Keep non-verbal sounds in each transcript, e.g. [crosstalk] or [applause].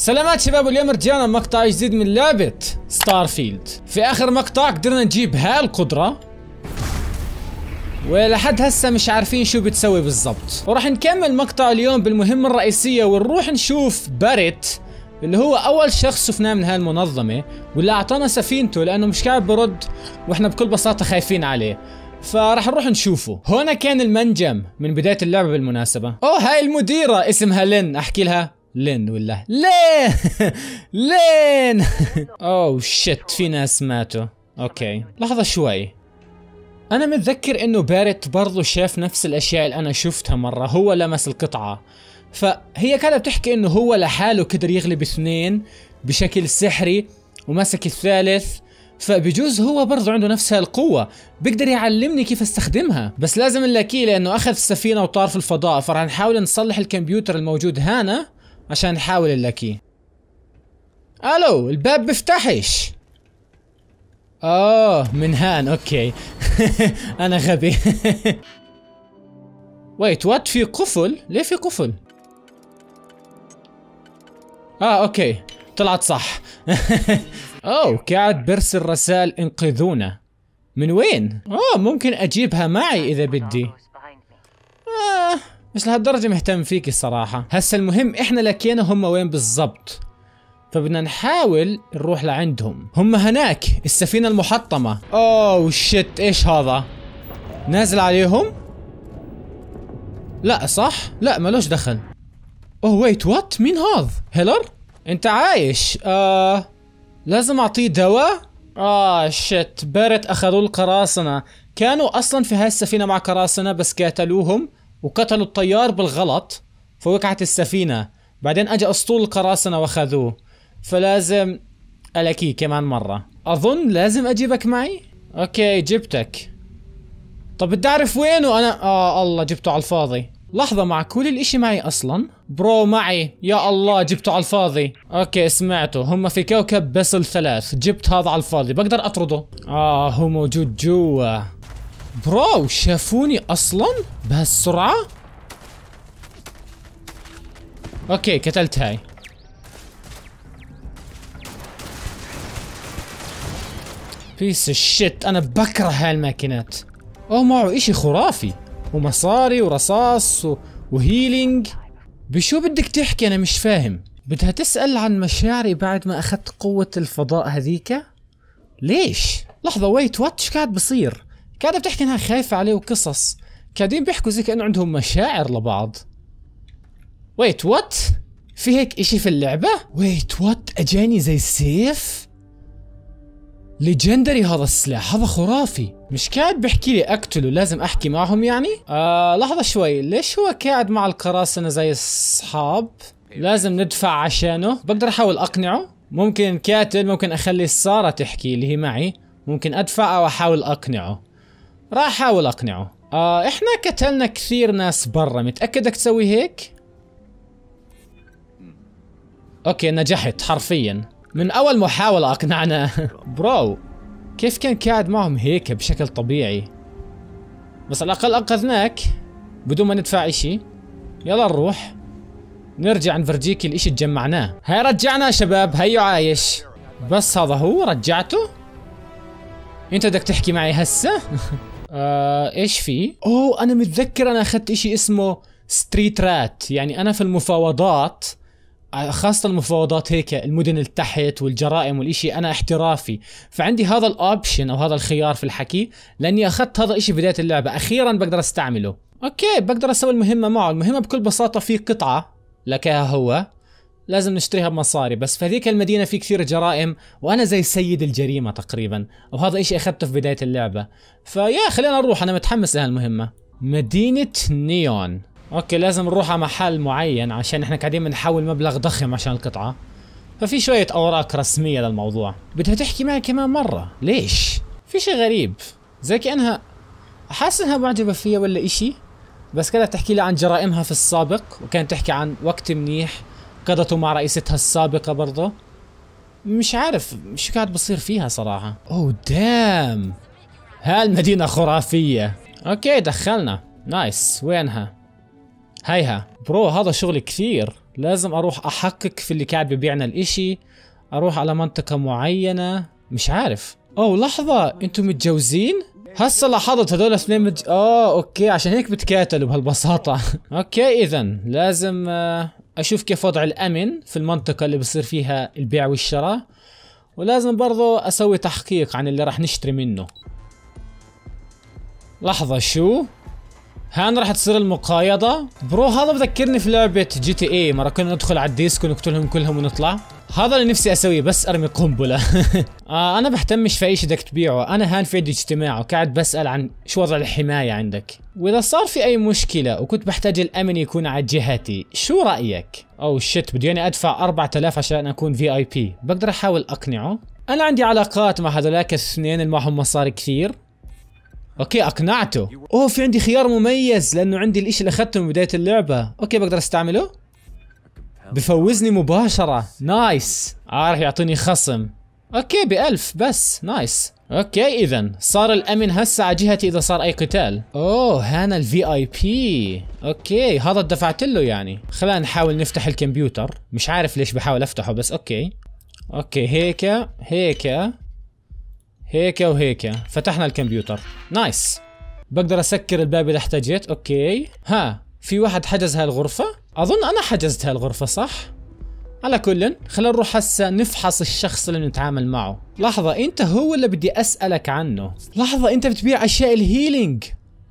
سلامات شباب اليوم رجعنا مقطع جديد من لعبة ستارفيلد في اخر مقطع قدرنا نجيب هالقدرة ولحد هسه مش عارفين شو بتسوي بالضبط وراح نكمل مقطع اليوم بالمهمة الرئيسية ونروح نشوف باريت اللي هو اول شخص شفناه من هالمنظمة واللي اعطانا سفينته لانه مش قاعد برد واحنا بكل بساطة خايفين عليه فراح نروح نشوفه هنا كان المنجم من بداية اللعبة بالمناسبة اوه هاي المديرة اسمها لين احكي لها لين ولا لين [laughs] لين او شت في ناس ماتوا اوكي لحظة شوي انا متذكر انه بارت برضو شاف نفس الاشياء اللي انا شفتها مرة هو لمس القطعة فهي كانت بتحكي انه هو لحاله قدر يغلب اثنين بشكل سحري ومسك الثالث فبجوز هو برضه عنده نفس هالقوة بيقدر يعلمني كيف استخدمها بس لازم نلاقيه لانه اخذ السفينة وطار في الفضاء فرح نحاول نصلح الكمبيوتر الموجود هنا عشان نحاول نلاقيه الو الباب بفتحش اوه من هان اوكي [laughs] انا غبي ويت [laughs] وات في قفل ليه في قفل اه اوكي طلعت صح [laughs] اوه قاعد برسل رسائل انقذونا من وين اوه ممكن اجيبها معي اذا بدي آه مش لهالدرجة مهتم فيك الصراحة هسا المهم احنا لكينا هم وين بالضبط فبدنا نحاول نروح لعندهم هم هناك السفينة المحطمة اوه شت ايش هذا نازل عليهم لا صح لا ملوش دخل اوه ويت وات مين هذا هيلر انت عايش آه لازم اعطيه دواء اه شت بارت اخذوا القراصنة كانوا اصلا في هاي السفينة مع قراصنة بس قاتلوهم وقتلوا الطيار بالغلط فوقعت السفينة بعدين اجى اسطول القراصنة واخذوه فلازم الكي كمان مرة اظن لازم اجيبك معي اوكي جبتك طب بدي اعرف وينه انا اه الله جبته على الفاضي لحظة مع كل الاشي معي اصلا برو معي يا الله جبته على الفاضي اوكي سمعته هم في كوكب بسل ثلاث جبت هذا على الفاضي بقدر اطرده اه هو موجود جوا براو شافوني اصلا بهالسرعة اوكي قتلت هاي بيس الشت انا بكره هاي الماكينات او معه اشي خرافي ومصاري ورصاص و... وهيلينج بشو بدك تحكي انا مش فاهم بدها تسأل عن مشاعري بعد ما اخذت قوة الفضاء هذيك ليش لحظة ويت وات ايش قاعد بصير قاعده بتحكي انها خايفه عليه وقصص قاعدين بيحكوا زي كانه عندهم مشاعر لبعض ويت وات في هيك اشي في اللعبة؟ ويت وات اجاني زي السيف؟ ليجندري هذا السلاح هذا خرافي مش قاعد بحكي لي اقتله لازم احكي معهم يعني؟ آه لحظة شوي ليش هو قاعد مع القراصنة زي الصحاب؟ لازم ندفع عشانه بقدر احاول اقنعه ممكن كاتل ممكن اخلي سارة تحكي اللي هي معي ممكن ادفع او احاول اقنعه راح احاول اقنعه آه احنا قتلنا كثير ناس برا متاكدك تسوي هيك اوكي نجحت حرفيا من اول محاولة اقنعنا [laughs] برو كيف كان قاعد معهم هيك بشكل طبيعي بس على الاقل انقذناك بدون ما ندفع اشي يلا نروح نرجع نفرجيك الاشي تجمعناه هاي رجعنا شباب هيو عايش بس هذا هو رجعته انت بدك تحكي معي هسه [laughs] آه ايش في؟ اوه انا متذكر انا اخذت اشي اسمه ستريت رات يعني انا في المفاوضات آه، خاصة المفاوضات هيك المدن التحت والجرائم والإشي أنا احترافي فعندي هذا الأوبشن أو هذا الخيار في الحكي لأني أخذت هذا الإشي بداية اللعبة أخيرا بقدر أستعمله أوكي بقدر أسوي المهمة معه المهمة بكل بساطة في قطعة لك هو لازم نشتريها بمصاري بس في هذيك المدينه في كثير جرائم وانا زي سيد الجريمه تقريبا وهذا إشي اخذته في بدايه اللعبه فيا خلينا نروح انا متحمس لهالمهمه مدينه نيون اوكي لازم نروح على محل معين عشان احنا قاعدين بنحول مبلغ ضخم عشان القطعه ففي شويه اوراق رسميه للموضوع بدها تحكي معي كمان مره ليش في شيء غريب زي كانها حاسس انها معجبه فيا ولا إشي بس كانت تحكي لي عن جرائمها في السابق وكانت تحكي عن وقت منيح قضته مع رئيستها السابقة برضه مش عارف شو قاعد بصير فيها صراحة اوه دام هالمدينة خرافية اوكي دخلنا نايس وينها هيها برو هذا شغل كثير لازم اروح احقق في اللي قاعد ببيعنا الاشي اروح على منطقة معينة مش عارف اوه لحظة انتم متجوزين هسه لاحظت هذول الاثنين مت... اه اوكي عشان هيك بتكاتلوا بهالبساطة [laughs] اوكي اذا لازم آه اشوف كيف وضع الامن في المنطقه اللي بصير فيها البيع والشراء ولازم برضو اسوي تحقيق عن اللي راح نشتري منه لحظه شو هان راح تصير المقايضة برو هذا بذكرني في لعبة جي تي اي مرة كنا ندخل على الديسك ونقتلهم كلهم ونطلع هذا اللي نفسي اسويه بس ارمي قنبله [laughs] آه انا بهتمش في اي شيء بدك تبيعه انا هان في اجتماع وقاعد بسال عن شو وضع الحمايه عندك واذا صار في اي مشكله وكنت بحتاج الامن يكون على جهتي شو رايك او شت بدي انا يعني ادفع 4000 عشان اكون في اي بي بقدر احاول اقنعه انا عندي علاقات مع هذولاك الاثنين اللي معهم مصاري كثير اوكي اقنعته اوه في عندي خيار مميز لانه عندي الاشي اللي اخذته من بدايه اللعبه اوكي بقدر استعمله بفوزني مباشرة نايس آه رح يعطيني خصم اوكي بألف بس نايس اوكي اذا صار الامن هسه على جهتي اذا صار اي قتال اوه هانا الفي اي بي اوكي هذا دفعت له يعني خلينا نحاول نفتح الكمبيوتر مش عارف ليش بحاول افتحه بس اوكي اوكي هيك هيك هيك وهيك فتحنا الكمبيوتر نايس بقدر اسكر الباب اذا احتجيت اوكي ها في واحد حجز هالغرفة أظن أنا حجزت هالغرفة صح؟ على كل خلينا نروح هسه نفحص الشخص اللي بنتعامل معه لحظة انت هو اللي بدي اسألك عنه لحظة انت بتبيع اشياء الهيلينج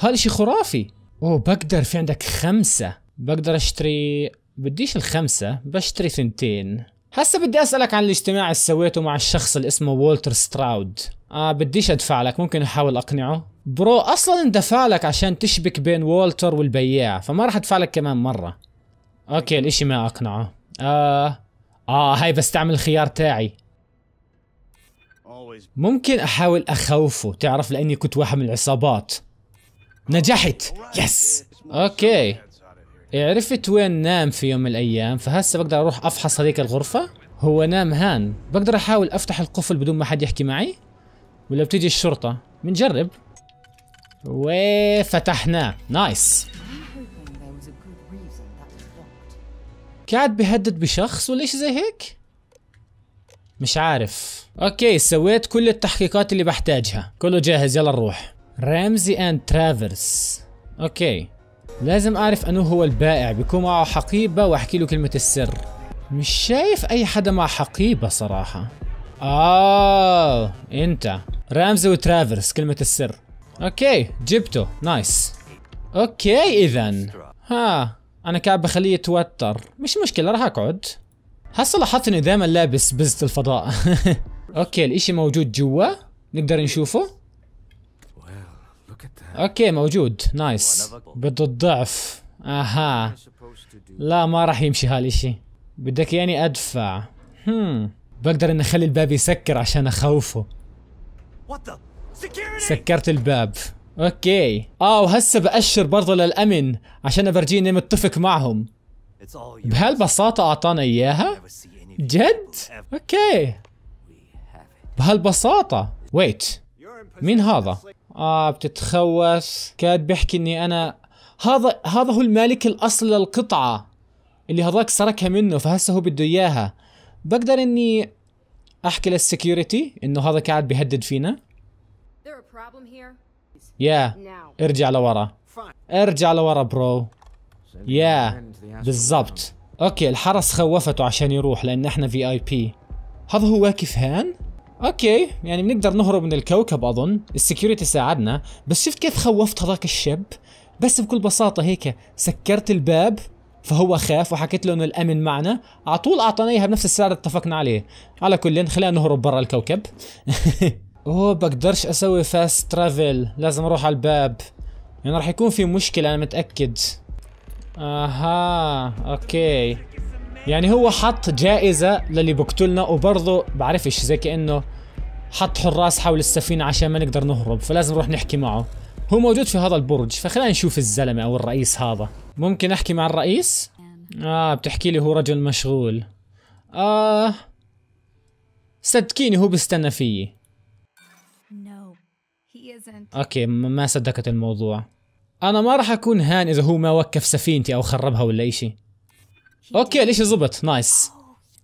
هالشي خرافي اوه بقدر في عندك خمسة بقدر اشتري بديش الخمسة بشتري ثنتين هسه بدي اسألك عن الاجتماع اللي سويته مع الشخص اللي اسمه والتر ستراود آه بديش ادفع لك ممكن احاول اقنعه برو اصلا اندفع لك عشان تشبك بين والتر والبياع فما راح ادفع لك كمان مره اوكي الاشي ما اقنعه اه اه هاي بستعمل الخيار تاعي ممكن احاول اخوفه تعرف لاني كنت واحد من العصابات نجحت يس اوكي عرفت وين نام في يوم من الايام فهسه بقدر اروح افحص هذيك الغرفه هو نام هان بقدر احاول افتح القفل بدون ما حد يحكي معي ولا بتيجي الشرطه بنجرب وفتحناه نايس قاعد بيهدد بشخص ولا شيء زي هيك مش عارف اوكي سويت كل التحقيقات اللي بحتاجها كله جاهز يلا نروح رامزي اند ترافرس اوكي لازم اعرف انو هو البائع بيكون معه حقيبة واحكي له كلمة السر مش شايف اي حدا مع حقيبة صراحة اه انت رامزي وترافرس كلمة السر اوكي جبته نايس اوكي اذا ها انا قاعد بخليه يتوتر مش مشكله راح اقعد هسه لاحظت انه دائما لابس بزة الفضاء [laughs] اوكي الاشي موجود جوا نقدر نشوفه اوكي موجود نايس بده الضعف اها لا ما راح يمشي هالاشي بدك يعني ادفع هم بقدر اني اخلي الباب يسكر عشان اخوفه سكرت الباب اوكي اه وهسه بأشر برضه للأمن عشان أفرجيه إني متفق معهم بهالبساطة أعطانا إياها؟ جد؟ اوكي بهالبساطة ويت مين هذا؟ اه بتتخوف كاد بيحكي اني انا هذا هذا هو المالك الاصل للقطعة اللي هذاك سرقها منه فهسه هو بده اياها بقدر اني احكي للسكيورتي انه هذا قاعد بيهدد فينا yeah. ارجع لورا ارجع لورا برو يا yeah. بالضبط اوكي الحرس خوفته عشان يروح لان احنا في اي بي هذا هو واقف هان اوكي يعني بنقدر نهرب من الكوكب اظن السكيورتي ساعدنا بس شفت كيف خوفت هذاك الشاب بس بكل بساطه هيك سكرت الباب فهو خاف وحكيت له انه الامن معنا على طول اعطانا اياها بنفس السعر اللي اتفقنا عليه على كل خلينا نهرب برا الكوكب [laughs] اوه بقدرش اسوي فاست ترافل لازم اروح على الباب يعني راح يكون في مشكلة انا متأكد اها اوكي يعني هو حط جائزة للي بقتلنا وبرضه بعرفش زي كأنه حط حراس حول السفينة عشان ما نقدر نهرب فلازم نروح نحكي معه هو موجود في هذا البرج فخلينا نشوف الزلمة او الرئيس هذا ممكن احكي مع الرئيس؟ اه بتحكي لي هو رجل مشغول اه صدقيني هو بيستنى فيي انت اوكي ما صدقت الموضوع انا ما راح اكون هان اذا هو ما وقف سفينتي او خربها ولا شيء اوكي ليش زبط نايس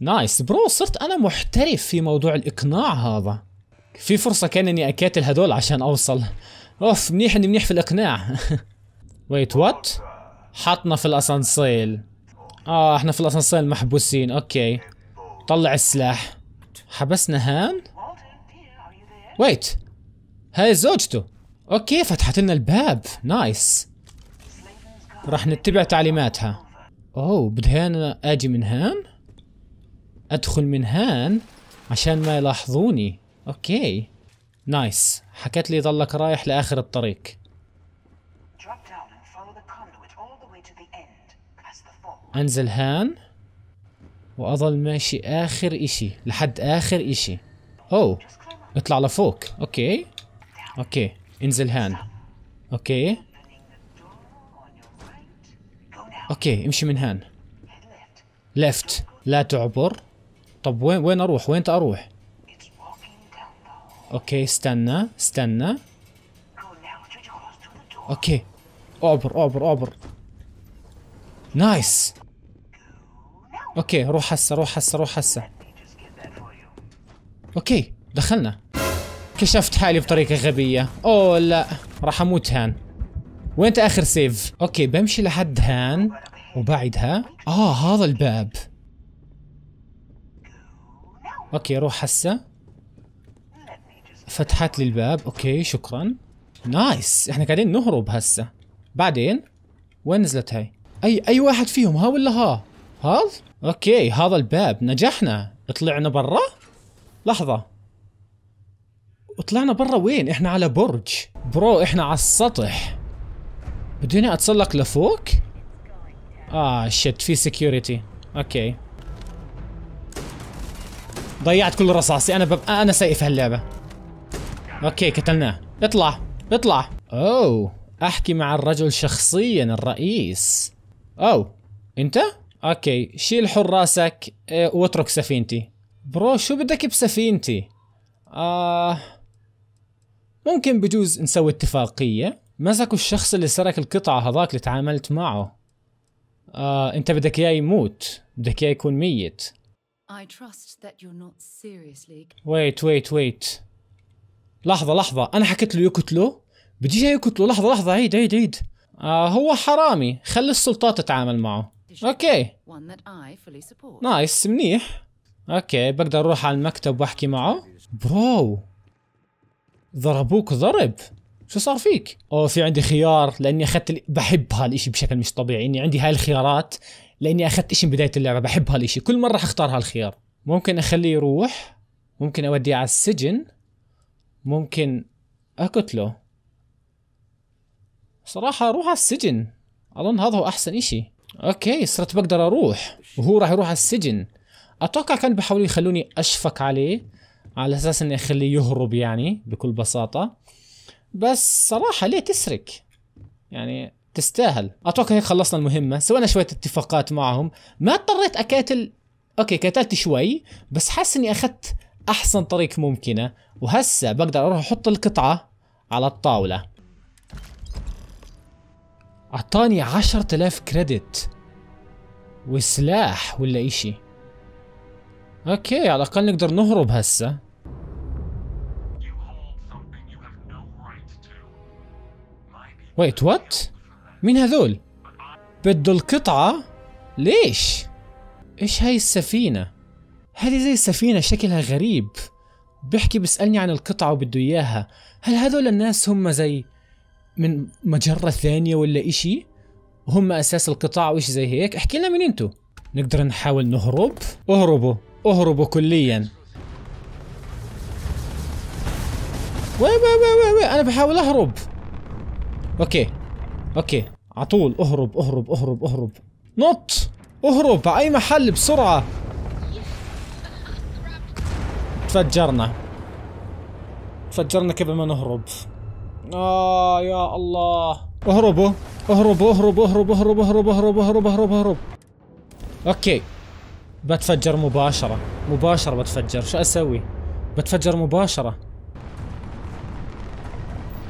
نايس برو صرت انا محترف في موضوع الاقناع هذا في فرصة كان اني اكاتل هدول عشان اوصل اوف منيح اني منيح في الاقناع ويت [laughs] وات حطنا في الاسانسيل اه احنا في الاسانسيل محبوسين اوكي طلع السلاح حبسنا هان ويت هاي زوجته اوكي فتحت لنا الباب نايس راح نتبع تعليماتها اوه بدها انا اجي من هان ادخل من هان عشان ما يلاحظوني اوكي نايس حكت لي ضلك رايح لاخر الطريق انزل هان واظل ماشي اخر اشي لحد اخر اشي اوه اطلع لفوق اوكي اوكي انزل هان اوكي اوكي امشي من هان ليفت لا تعبر طب وين وين اروح وين اروح اوكي استنى استنى اوكي اعبر اعبر اعبر نايس اوكي روح هسه روح هسه روح هسه اوكي دخلنا كشفت حالي بطريقة غبية اوه لا راح اموت هان وين اخر سيف اوكي بمشي لحد هان وبعدها اه هذا الباب اوكي روح هسه فتحت لي الباب اوكي شكرا نايس احنا قاعدين نهرب هسه بعدين وين نزلت هاي اي اي واحد فيهم ها ولا ها هذا اوكي هذا الباب نجحنا طلعنا برا لحظه وطلعنا برا وين احنا على برج برو احنا على السطح بدوني اتسلق لفوق اه شت في سكيورتي اوكي ضيعت كل رصاصي انا بب... انا سيف هاللعبه اوكي قتلناه اطلع اطلع اوه احكي مع الرجل شخصيا الرئيس اوه انت اوكي شيل حراسك آه، واترك سفينتي برو شو بدك بسفينتي آه ممكن بجوز نسوي اتفاقية مسكوا الشخص اللي سرق القطعة هذاك اللي تعاملت معه آه انت بدك اياه يموت بدك اياه يكون ميت ويت ويت ويت لحظة لحظة انا حكيت له يقتله اياه يقتله لحظة لحظة عيد عيد عيد آه هو حرامي خلي السلطات تتعامل معه اوكي نايس منيح اوكي بقدر اروح على المكتب واحكي معه برو ضربوك ضرب شو صار فيك؟ او في عندي خيار لاني اخذت بحب هالشيء بشكل مش طبيعي اني عندي هاي الخيارات لاني اخذت شيء من بدايه اللعبه بحب هالشيء كل مره اختار هالخيار ممكن اخليه يروح ممكن اوديه على السجن ممكن اقتله صراحة اروح على السجن اظن هذا هو احسن اشي اوكي صرت بقدر اروح وهو راح يروح على السجن اتوقع كان بحاولوا يخلوني اشفق عليه على اساس اني اخليه يهرب يعني بكل بساطه بس صراحه ليه تسرق يعني تستاهل اتوقع هيك خلصنا المهمه سوينا شويه اتفاقات معهم ما اضطريت اقاتل اوكي قتلت شوي بس حاسس اني اخذت احسن طريق ممكنه وهسه بقدر اروح احط القطعه على الطاوله اعطاني 10000 كريدت وسلاح ولا اشي اوكي على الاقل نقدر نهرب هسه ويت وات مين هذول بده القطعة ليش ايش هاي السفينة هذه زي السفينة شكلها غريب بيحكي بيسألني عن القطعة وبده إياها هل هذول الناس هم زي من مجرة ثانية ولا إشي هم أساس القطاع وإشي زي هيك احكي لنا من أنتو نقدر نحاول نهرب اهربوا اهربوا كليا وي وي وي وي, وي. أنا بحاول أهرب اوكي اوكي على طول اهرب اهرب اهرب اهرب نط اهرب على اي محل بسرعة تفجرنا تفجرنا قبل ما نهرب آه يا الله اهربوا اهربوا اهربوا اهربوا اهربوا اهربوا اهربوا اهربوا اهربوا اهرب اوكي بتفجر مباشرة مباشرة بتفجر شو اسوي بتفجر مباشرة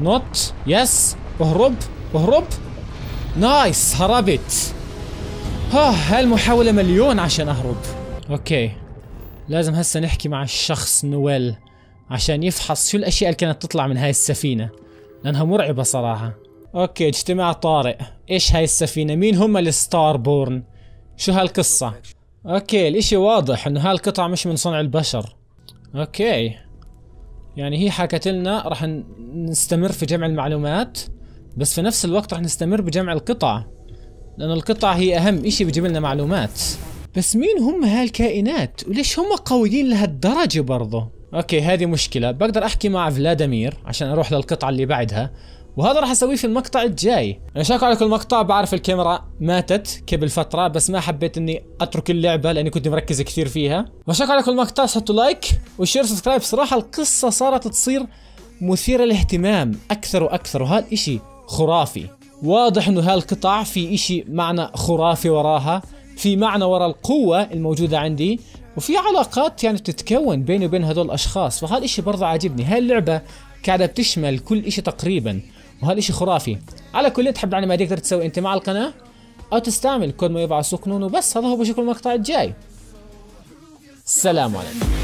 نط يس اهرب اهرب نايس هربت ها هالمحاولة مليون عشان اهرب اوكي لازم هسا نحكي مع الشخص نويل عشان يفحص شو الاشياء اللي كانت تطلع من هاي السفينة لانها مرعبة صراحة اوكي اجتماع طارئ ايش هاي السفينة مين هم الستار بورن شو هالقصة اوكي الاشي واضح انه هالقطع مش من صنع البشر اوكي يعني هي حكت لنا راح نستمر في جمع المعلومات بس في نفس الوقت رح نستمر بجمع القطع لأن القطع هي أهم إشي بجيب لنا معلومات بس مين هم هالكائنات وليش هم قويين لهالدرجة برضه اوكي هذه مشكلة بقدر احكي مع فلاديمير عشان اروح للقطعة اللي بعدها وهذا راح اسويه في المقطع الجاي انا شاكر على المقطع بعرف الكاميرا ماتت قبل فترة بس ما حبيت اني اترك اللعبة لاني كنت مركز كثير فيها وشاكر على المقطع حطوا لايك وشير سبسكرايب صراحة القصة صارت تصير مثيرة للاهتمام اكثر واكثر وهذا الشيء خرافي واضح انه هالقطع في اشي معنى خرافي وراها في معنى وراء القوة الموجودة عندي وفي علاقات يعني بتتكون بيني وبين هدول الاشخاص فهالاشي برضه عاجبني هاي اللعبة قاعدة بتشمل كل اشي تقريبا وهالاشي خرافي على كل تحب العنمة يعني ما تقدر تسوي انت مع القناة او تستعمل كود ما يبعث نونو بس هذا هو بشكل المقطع الجاي السلام عليكم